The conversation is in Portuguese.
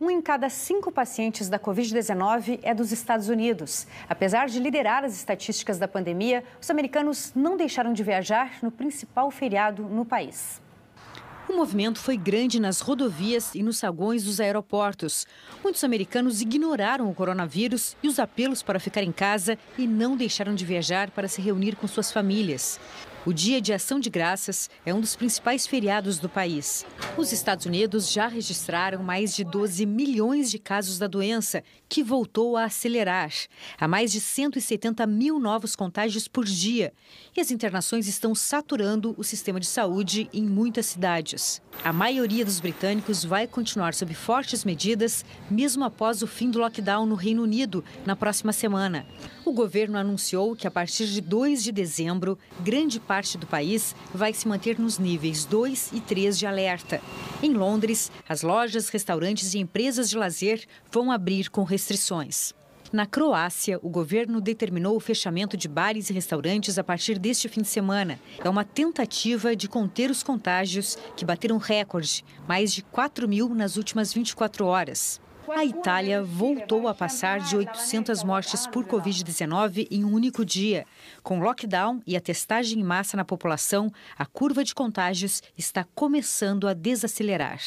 um em cada cinco pacientes da Covid-19 é dos Estados Unidos. Apesar de liderar as estatísticas da pandemia, os americanos não deixaram de viajar no principal feriado no país. O movimento foi grande nas rodovias e nos saguões dos aeroportos. Muitos americanos ignoraram o coronavírus e os apelos para ficar em casa e não deixaram de viajar para se reunir com suas famílias. O Dia de Ação de Graças é um dos principais feriados do país. Os Estados Unidos já registraram mais de 12 milhões de casos da doença, que voltou a acelerar. Há mais de 170 mil novos contágios por dia. E as internações estão saturando o sistema de saúde em muitas cidades. A maioria dos britânicos vai continuar sob fortes medidas, mesmo após o fim do lockdown no Reino Unido, na próxima semana. O governo anunciou que, a partir de 2 de dezembro, grande parte do país vai se manter nos níveis 2 e 3 de alerta. Em Londres, as lojas, restaurantes e empresas de lazer vão abrir com restrições. Na Croácia, o governo determinou o fechamento de bares e restaurantes a partir deste fim de semana. É uma tentativa de conter os contágios que bateram recorde, mais de 4 mil nas últimas 24 horas. A Itália voltou a passar de 800 mortes por Covid-19 em um único dia. Com lockdown e a testagem em massa na população, a curva de contágios está começando a desacelerar.